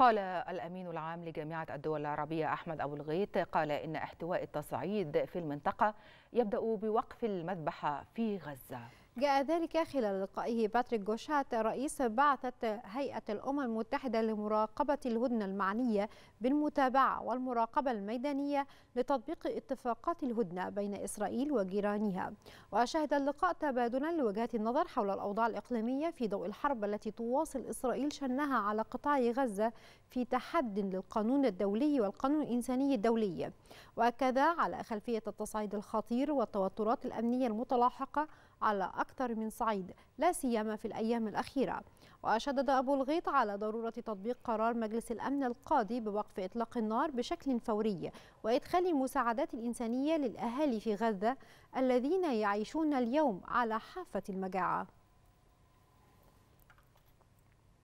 قال الأمين العام لجامعة الدول العربية أحمد أبو الغيط قال إن احتواء التصعيد في المنطقة يبدأ بوقف المذبحة في غزة جاء ذلك خلال لقائه باتريك جوشات رئيس بعثة هيئة الأمم المتحدة لمراقبة الهدنة المعنية بالمتابعة والمراقبة الميدانية لتطبيق اتفاقات الهدنة بين إسرائيل وجيرانها وشهد اللقاء تبادلا لوجهات النظر حول الأوضاع الإقليمية في ضوء الحرب التي تواصل إسرائيل شنها على قطاع غزة في تحد للقانون الدولي والقانون الإنساني الدولي وكذا على خلفية التصعيد الخطير والتوترات الأمنية المتلاحقة على أكثر من صعيد لا سيما في الأيام الأخيرة وشدد أبو الغيط على ضرورة تطبيق قرار مجلس الأمن القاضي بوقف إطلاق النار بشكل فوري وإدخال المساعدات الإنسانية للأهالي في غزة الذين يعيشون اليوم على حافة المجاعة